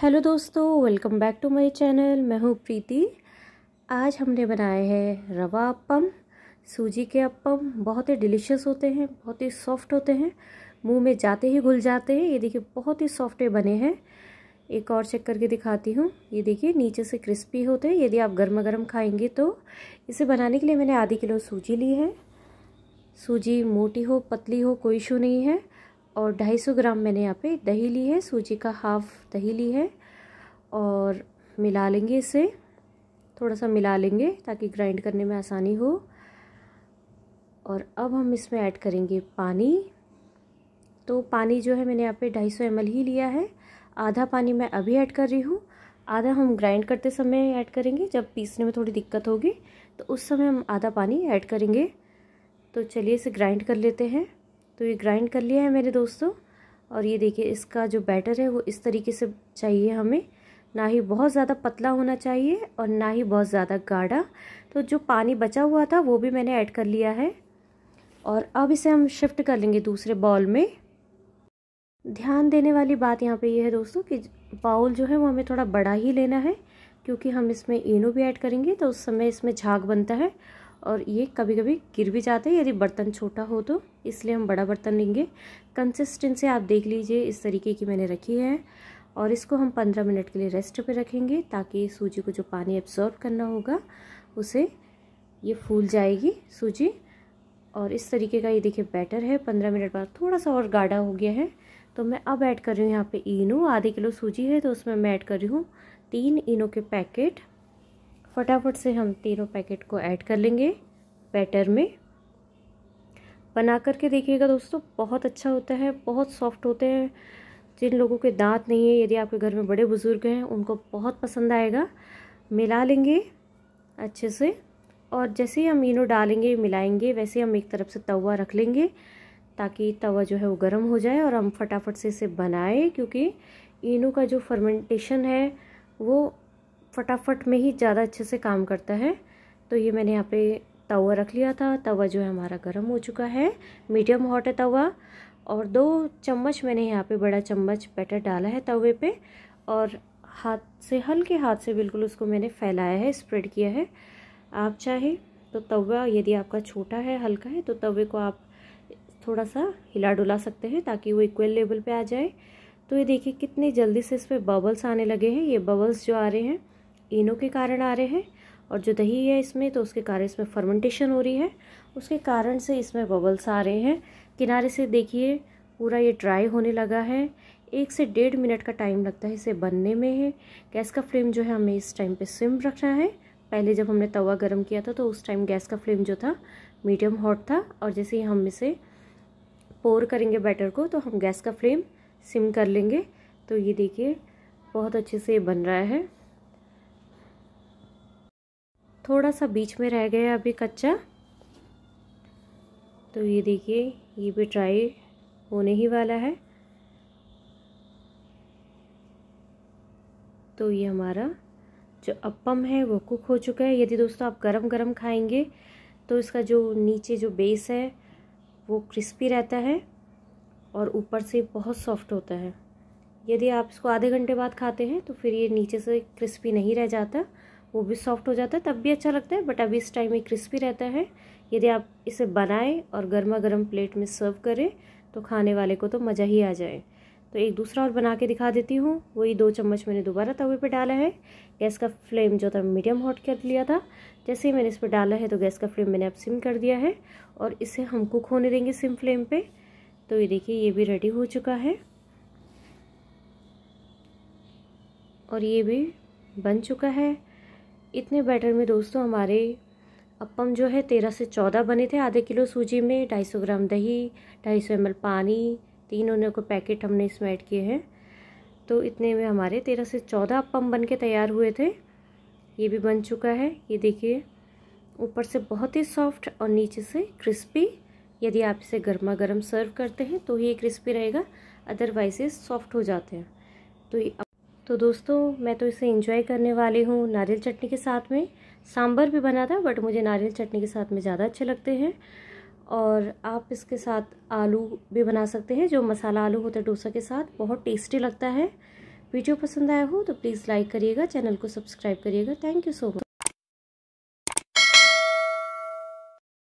hello दोस्तों welcome back to my channel मैं हूँ प्रीति आज हमने बनाए हैं रवा अपम सूजी के अपम बहुत ही डिलीशियस होते हैं बहुत ही सॉफ्ट होते हैं मुंह में जाते ही घुल जाते हैं ये देखिए बहुत ही सॉफ्ट बने हैं एक और चेक करके दिखाती हूँ ये देखिए नीचे से क्रिस्पी होते हैं यदि आप गर्मा गर्म खाएंगे तो इसे बनाने के लिए मैंने आधी किलो सूजी ली है सूजी मोटी हो पतली हो कोई इशू नहीं है और 250 ग्राम मैंने यहाँ पे दही ली है सूजी का हाफ दही ली है और मिला लेंगे इसे थोड़ा सा मिला लेंगे ताकि ग्राइंड करने में आसानी हो और अब हम इसमें ऐड करेंगे पानी तो पानी जो है मैंने यहाँ पे 250 सौ ही लिया है आधा पानी मैं अभी ऐड कर रही हूँ आधा हम ग्राइंड करते समय ऐड करेंगे जब पीसने में थोड़ी दिक्कत होगी तो उस समय हम आधा पानी ऐड करेंगे तो चलिए इसे ग्राइंड कर लेते हैं तो ये ग्राइंड कर लिया है मेरे दोस्तों और ये देखिए इसका जो बैटर है वो इस तरीके से चाहिए हमें ना ही बहुत ज़्यादा पतला होना चाहिए और ना ही बहुत ज़्यादा गाढ़ा तो जो पानी बचा हुआ था वो भी मैंने ऐड कर लिया है और अब इसे हम शिफ्ट कर लेंगे दूसरे बाउल में ध्यान देने वाली बात यहाँ पे ये यह है दोस्तों कि बाउल जो है वो हमें थोड़ा बड़ा ही लेना है क्योंकि हम इसमें इनो भी ऐड करेंगे तो उस समय इसमें झाग बनता है और ये कभी कभी गिर भी जाते हैं यदि बर्तन छोटा हो तो इसलिए हम बड़ा बर्तन लेंगे कंसिस्टेंसी आप देख लीजिए इस तरीके की मैंने रखी है और इसको हम पंद्रह मिनट के लिए रेस्ट पे रखेंगे ताकि सूजी को जो पानी एब्जॉर्व करना होगा उसे ये फूल जाएगी सूजी और इस तरीके का ये देखिए बैटर है पंद्रह मिनट बाद थोड़ा सा और गाढ़ा हो गया है तो मैं अब ऐड कर रही हूँ यहाँ पे इनो आधे किलो सूजी है तो उसमें मैं ऐड कर रही हूँ तीन इनो के पैकेट फटाफट से हम तीनों पैकेट को ऐड कर लेंगे बैटर में बना कर के देखिएगा दोस्तों बहुत अच्छा होता है बहुत सॉफ्ट होते हैं जिन लोगों के दांत नहीं है यदि आपके घर में बड़े बुज़ुर्ग हैं उनको बहुत पसंद आएगा मिला लेंगे अच्छे से और जैसे ही हम इनो डालेंगे मिलाएंगे वैसे हम एक तरफ से तवा रख लेंगे ताकि तवा जो है वो गर्म हो जाए और हम फटाफट से इसे बनाएं क्योंकि इनो का जो फर्मेंटेशन है वो फटाफट में ही ज़्यादा अच्छे से काम करता है तो ये मैंने यहाँ पे तवा रख लिया था तवा जो है हमारा गर्म हो चुका है मीडियम हॉट है तवा और दो चम्मच मैंने यहाँ पे बड़ा चम्मच बैटर डाला है तवे पे और हाथ से हल्के हाथ से बिल्कुल उसको मैंने फैलाया है स्प्रेड किया है आप चाहे तो तवा यदि आपका छोटा है हल्का है तो तवे को आप थोड़ा सा हिला डुला सकते हैं ताकि वो इक्वल लेवल पर आ जाए तो ये देखिए कितनी जल्दी से इस पर बबल्स आने लगे हैं ये बबल्स जो आ रहे हैं इनो के कारण आ रहे हैं और जो दही है इसमें तो उसके कारण इसमें फर्मेंटेशन हो रही है उसके कारण से इसमें बबल्स आ रहे हैं किनारे से देखिए पूरा ये ड्राई होने लगा है एक से डेढ़ मिनट का टाइम लगता है इसे बनने में है गैस का फ्लेम जो है हमें इस टाइम पे सिम रखना है पहले जब हमने तवा गर्म किया था तो उस टाइम गैस का फ्लेम जो था मीडियम हॉट था और जैसे ही हम इसे पोर करेंगे बैटर को तो हम गैस का फ्लेम सिम कर लेंगे तो ये देखिए बहुत अच्छे से बन रहा है थोड़ा सा बीच में रह गया अभी कच्चा तो ये देखिए ये भी ड्राई होने ही वाला है तो ये हमारा जो अपम है वो कुक हो चुका है यदि दोस्तों आप गरम गरम खाएंगे तो इसका जो नीचे जो बेस है वो क्रिस्पी रहता है और ऊपर से बहुत सॉफ्ट होता है यदि आप इसको आधे घंटे बाद खाते हैं तो फिर ये नीचे से क्रिस्पी नहीं रह जाता वो भी सॉफ्ट हो जाता है तब भी अच्छा लगता है बट अभी इस टाइम में क्रिस्पी रहता है यदि आप इसे बनाएं और गर्मा गर्म प्लेट में सर्व करें तो खाने वाले को तो मज़ा ही आ जाए तो एक दूसरा और बना के दिखा देती हूँ वही दो चम्मच मैंने दोबारा तवे पे डाला है गैस का फ्लेम जो था मीडियम हॉट कर लिया था जैसे ही मैंने इस पर डाला है तो गैस का फ्लेम मैंने अब सिम कर दिया है और इसे हम कुक होने देंगे सिम फ्लेम पर तो ये देखिए ये भी रेडी हो चुका है और ये भी बन चुका है इतने बैटर में दोस्तों हमारे अपम जो है तेरह से चौदह बने थे आधे किलो सूजी में ढाई सौ ग्राम दही ढाई सौ एम पानी तीन उन्हें को पैकेट हमने इसमें ऐड किए हैं तो इतने में हमारे तेरह से चौदह अपम बन के तैयार हुए थे ये भी बन चुका है ये देखिए ऊपर से बहुत ही सॉफ्ट और नीचे से क्रिस्पी यदि आप इसे गर्मा गर्म सर्व करते हैं तो ही ये क्रिस्पी रहेगा अदरवाइज ये सॉफ्ट हो जाते हैं तो तो दोस्तों मैं तो इसे इंजॉय करने वाली हूँ नारियल चटनी के साथ में सांभर भी बना था बट मुझे नारियल चटनी के साथ में ज़्यादा अच्छे लगते हैं और आप इसके साथ आलू भी बना सकते हैं जो मसाला आलू होता है डोसा के साथ बहुत टेस्टी लगता है वीडियो पसंद आया हो तो प्लीज़ लाइक करिएगा चैनल को सब्सक्राइब करिएगा थैंक यू सो मच